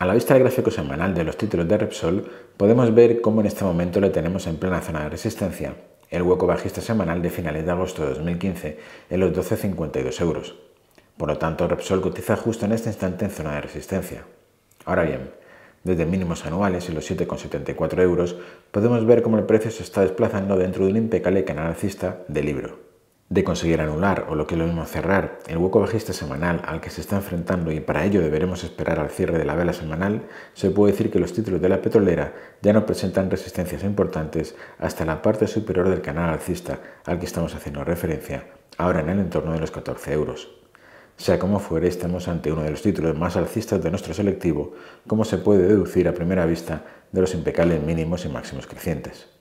A la vista del gráfico semanal de los títulos de Repsol, podemos ver cómo en este momento lo tenemos en plena zona de resistencia, el hueco bajista semanal de finales de agosto de 2015 en los 12,52 euros. Por lo tanto, Repsol cotiza justo en este instante en zona de resistencia. Ahora bien, desde mínimos anuales en los 7,74 euros, podemos ver cómo el precio se está desplazando dentro de un impecable canal alcista de libro de conseguir anular o lo que es lo mismo cerrar el hueco bajista semanal al que se está enfrentando y para ello deberemos esperar al cierre de la vela semanal, se puede decir que los títulos de la petrolera ya no presentan resistencias importantes hasta la parte superior del canal alcista al que estamos haciendo referencia, ahora en el entorno de los 14 euros. Sea como fuere, estamos ante uno de los títulos más alcistas de nuestro selectivo, como se puede deducir a primera vista de los impecables mínimos y máximos crecientes.